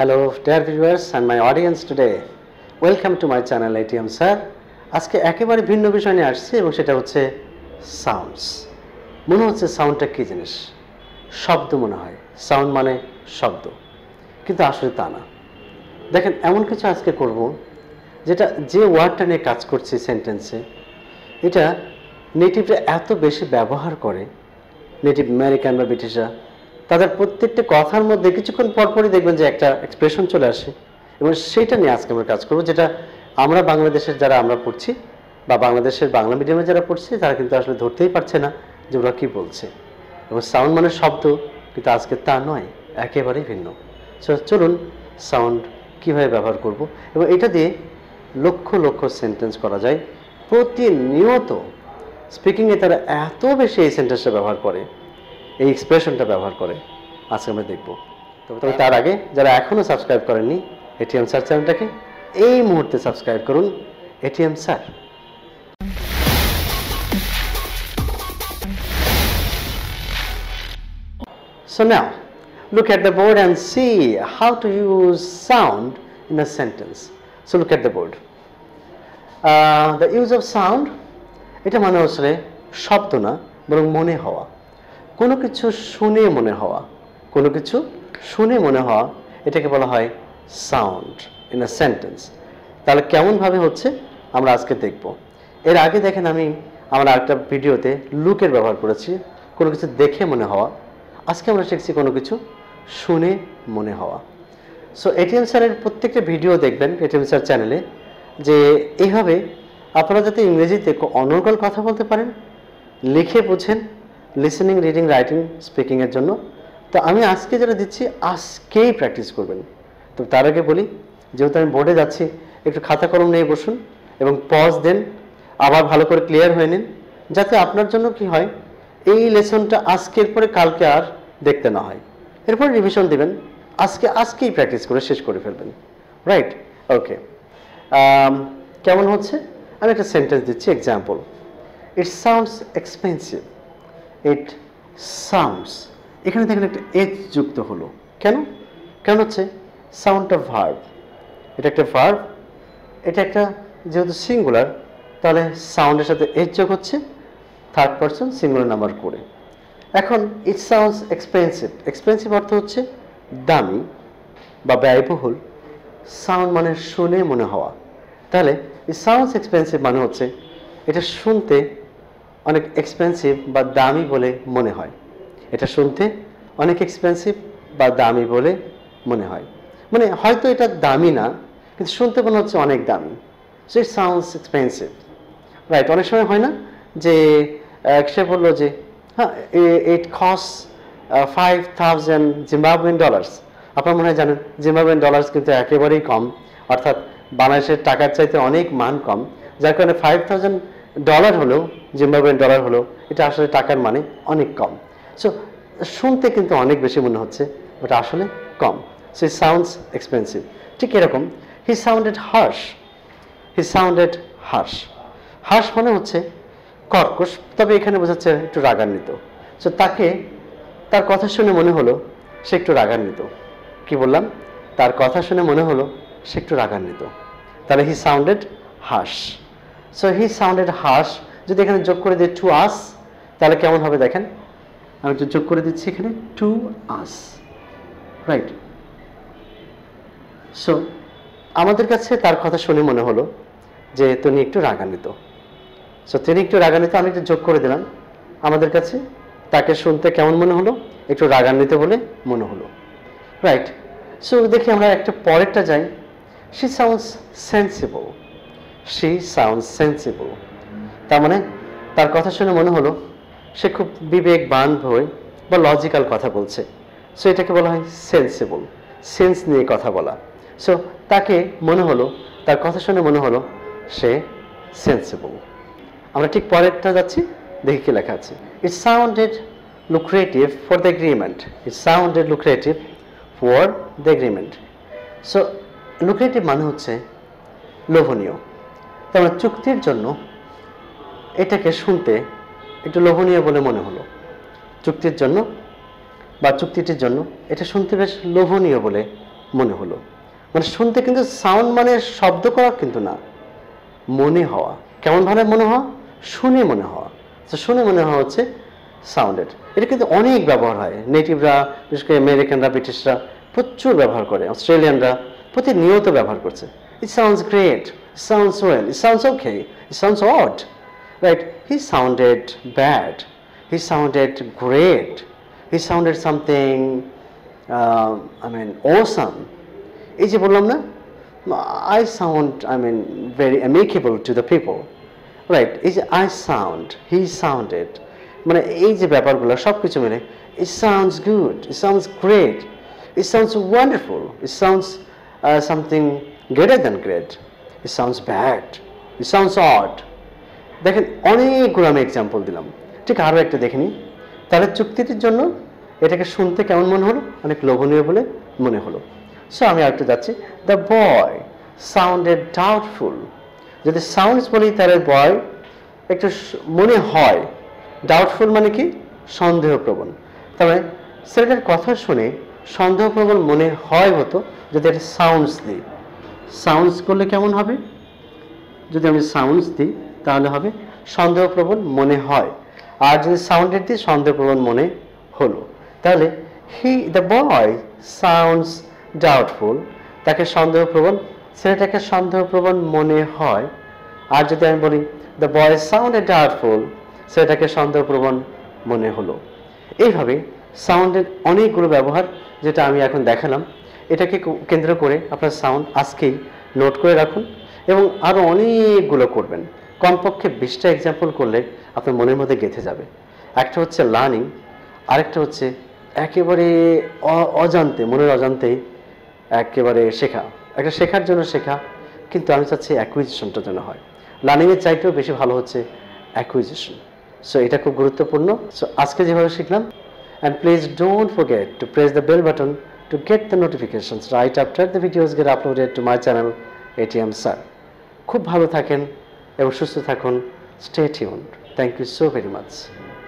Hello dear viewers and my audience today. Welcome to my channel ATM Sir. আজকে একেবারে ভিন্ন বিষয় নিয়ে আসছি এবং সেটা হচ্ছে সাউন্ডস মনে হচ্ছে সাউন্ডটা কী জিনিস শব্দ মনে হয় সাউন্ড মানে শব্দ কিন্তু আসলে তা না দেখেন এমন কিছু আজকে করব যেটা যে ওয়ার্ডটা নিয়ে কাজ করছি সেন্টেন্সে এটা নেটিভরা এত বেশি ব্যবহার করে নেটিভ আমেরিকান বা ব্রিটিশরা তাদের প্রত্যেকটি কথার মধ্যে কিছুক্ষণ পরপরই দেখবেন যে একটা এক্সপ্রেশন চলে আসে এবং সেইটা নিয়ে আজকে আমরা কাজ করবো যেটা আমরা বাংলাদেশের যারা আমরা পড়ছি বা বাংলাদেশের বাংলা মিডিয়ামে যারা পড়ছে তারা কিন্তু আসলে ধরতেই পারছে না যে ওরা কী বলছে এবং সাউন্ড মানে শব্দ কিন্তু আজকে তা নয় একেবারেই ভিন্ন চলুন সাউন্ড কীভাবে ব্যবহার করব এবং এটা দিয়ে লক্ষ লক্ষ সেন্টেন্স করা যায় প্রতিনিয়ত স্পিকিংয়ে তারা এত বেশি এই সেন্টেন্সটা ব্যবহার করে এই এক্সপ্রেশনটা ব্যবহার করে আজকে আমরা দেখব তবে তার আগে যারা এখনও সাবস্ক্রাইব করেননি এটিএম স্যার চ্যানেলটাকে এই মুহূর্তে সাবস্ক্রাইব করুন ATM sir So now, look at the board and see how to use sound in a sentence. So look at the board. Uh, the use of sound, এটা মানে আসলে শব্দ না বরং মনে হওয়া কোনো কিছু শুনে মনে হওয়া কোনো কিছু শুনে মনে হওয়া এটাকে বলা হয় সাউন্ড ইন আ সেন্টেন্স তাহলে কেমনভাবে হচ্ছে আমরা আজকে দেখব এর আগে দেখেন আমি আমার আরেকটা ভিডিওতে লুকের ব্যবহার করেছি কোনো কিছু দেখে মনে হওয়া আজকে আমরা শিখছি কোনো কিছু শুনে মনে হওয়া সো এটিএম স্যারের প্রত্যেকটা ভিডিও দেখবেন এটিএম স্যার চ্যানেলে যে এইভাবে আপনারা যাতে ইংরেজিতে অনর্গল কথা বলতে পারেন লিখে বোঝেন লিসেনিং রিডিং রাইটিং স্পিকিংয়ের জন্য তো আমি আজকে যেটা দিচ্ছি আজকেই প্র্যাকটিস করবেন তো তার আগে বলি যেহেতু আমি বোর্ডে যাচ্ছি একটু খাতা কলম নিয়ে বসুন এবং পজ দেন আবার ভালো করে ক্লিয়ার হয়ে নিন যাতে আপনার জন্য কি হয় এই লেসনটা আজকের পরে কালকে আর দেখতে না হয় এরপরে রিভিশন দেবেন আজকে আজকেই প্র্যাকটিস করে শেষ করে ফেলবেন রাইট ওকে um, কেমন হচ্ছে আমি একটা সেন্টেন্স দিচ্ছি example it sounds expensive it sounds এখানে দেখেন একটা এজ যুক্ত হলো কেন কেন হচ্ছে সাউন্ডটা ভার্ভ এটা একটা ভার্ভ এটা একটা যেহেতু সিঙ্গুলার তাহলে সাউন্ডের সাথে এজ যোগ হচ্ছে থার্ড পারসন সিঙ্গুলার নাম্বার করে এখন ইট সাউন্ডস এক্সপেন্সিভ এক্সপেন্সিভ অর্থ হচ্ছে দামি বা ব্যয়বহুল সাউন্ড মানে শুনে মনে হওয়া তাহলে ইট সাউন্ডস এক্সপেন্সিভ মানে হচ্ছে এটা শুনতে অনেক এক্সপেন্সিভ বা দামি বলে মনে হয় এটা শুনতে অনেক এক্সপেন্সিভ বা দামি বলে মনে হয় মানে হয়তো এটা দামি না কিন্তু শুনতে মনে হচ্ছে অনেক দামি so it sounds expensive right অনেক সময় হয় না যে সে বললো যে হ্যাঁ it cost five thousand Zimbabwean dollars আপনার মনে হয় জানেন জিম্বাবুয়েন ডলার্স কিন্তু একেবারেই কম অর্থাৎ বাংলাদেশের টাকার চাইতে অনেক মান কম যার কারণে ফাইভ থাউজেন্ড ডলার হলো জিম্বাবুয়ান ডলার হলো এটা আসলে টাকার মানে অনেক কম সো শুনতে কিন্তু অনেক বেশি মনে হচ্ছে বাট আসলে কম সো ইট সাউন্ডস এক্সপেন্সিভ ঠিক এরকম হি সাউন্ডেড হার্শ হি সাউন্ডেড হার্শ হার্শ মানে হচ্ছে কর্কশ তবে এখানে বোঝাচ্ছে একটু রাগান্বিত সো তাকে তার কথা শুনে মনে হলো সে একটু রাগান্বিত কি বললাম তার কথা শুনে মনে হলো সে একটু রাগান্বিত তাহলে he sounded harsh so he sounded harsh যদি এখানে যোগ করে দিই টু আস তাহলে কেমন হবে দেখেন আমি একটু যোগ করে দিচ্ছি এখানে টু আস রাইট সো আমাদের কাছে তার কথা শুনে মনে হলো যে তিনি একটু রাগান্বিত সো তিনি একটু রাগান্বিত আমি একটু যোগ করে দিলাম আমাদের কাছে তাকে শুনতে কেমন মনে হলো একটু রাগান্বিত বলে মনে হলো রাইট সো দেখি আমরা একটা পরেরটা যাই she sounds sensible she sound sensible তার মানে তার কথা শুনে মনে হলো সে খুব বিবেক হয়ে বা লজিক্যাল কথা বলছে সো এটাকে বলা হয় সেন্সিবল সেন্স নিয়ে কথা বলা সো তাকে মনে হলো তার কথা শুনে মনে হলো সে সেন্সিবল আমরা ঠিক পরেরটা যাচ্ছি দেখি কি লেখা আছে it sounded lucrative for the agreement it sounded lucrative for the agreement so lucrative মানে হচ্ছে লোভনীয় তোমরা চুক্তির জন্য এটাকে শুনতে একটু লোভনীয় বলে মনে হলো চুক্তির জন্য বা চুক্তিটির জন্য এটা শুনতে বেশ লোভনীয় বলে মনে হলো মানে শুনতে কিন্তু সাউন্ড মানে শব্দ করা কিন্তু না মনে হওয়া কেমনভাবে মনে হওয়া শুনে মনে হওয়া তো শুনে মনে হওয়া হচ্ছে সাউন্ডেড এটা কিন্তু অনেক ব্যবহার হয় নেটিভরা বিশেষ করে আমেরিকানরা ব্রিটিশরা প্রচুর ব্যবহার করে অস্ট্রেলিয়ানরা প্রতিনিয়ত ব্যবহার করছে It sounds great, it sounds well, it sounds okay, it sounds odd. Right? He sounded bad, he sounded great, he sounded something, uh, I mean, awesome. Is it বললাম I sound, I mean, very amicable to the people. Right? এই I sound, he sounded. it sounds good, it sounds great, it sounds wonderful, it sounds uh, something greater than great. It sounds bad. It sounds odd. দেখেন অনেকগুলো আমি example দিলাম ঠিক আরও একটা দেখে নিই তাহলে চুক্তিটির জন্য এটাকে শুনতে কেমন মনে হলো অনেক লোভনীয় বলে মনে হলো সো আমি আরেকটা যাচ্ছি দ্য বয় সাউন্ডের ডাউটফুল যদি সাউন্ডস বলি তাহলে বয় একটু মনে হয় ডাউটফুল মানে কি সন্দেহপ্রবণ তবে মানে ছেলেটার কথা শুনে সন্দেহপ্রবণ মনে হয় হতো যদি এটা সাউন্ডস দিই সাউন্ডস করলে কেমন হবে যদি আমি সাউন্ডস দিই তাহলে হবে সন্দেহপ্রবণ মনে হয় আর যদি সাউন্ডের দিই সন্দেহপ্রবণ মনে হলো তাহলে he the boy sounds doubtful তাকে সন্দেহপ্রবণ ছেলেটাকে সন্দেহপ্রবণ মনে হয় আর যদি আমি বলি দ্য বয় এ ডাউটফুল সেটাকে সন্দেহপ্রবণ মনে হলো এইভাবে সাউন্ডের অনেকগুলো ব্যবহার যেটা আমি এখন দেখালাম এটাকে কেন্দ্র করে আপনার সাউন্ড আজকেই নোট করে রাখুন এবং আরও অনেকগুলো করবেন কমপক্ষে বিশটা এক্সাম্পল করলে আপনার মনের মধ্যে গেঁথে যাবে একটা হচ্ছে লার্নিং আরেকটা হচ্ছে একেবারে অজান্তে মনের অজান্তেই একেবারে শেখা একটা শেখার জন্য শেখা কিন্তু আমি চাচ্ছি অ্যাকুইজিশনটা যেন হয় লার্নিংয়ের চাইতেও বেশি ভালো হচ্ছে অ্যাকুইজিশন সো এটা খুব গুরুত্বপূর্ণ সো আজকে যেভাবে শিখলাম and please don't forget to press the bell button to get the notifications right after the videos get uploaded to my channel ATM Sir. খুব ভালো থাকেন এবং সুস্থ থাকুন stay tune thank you so very much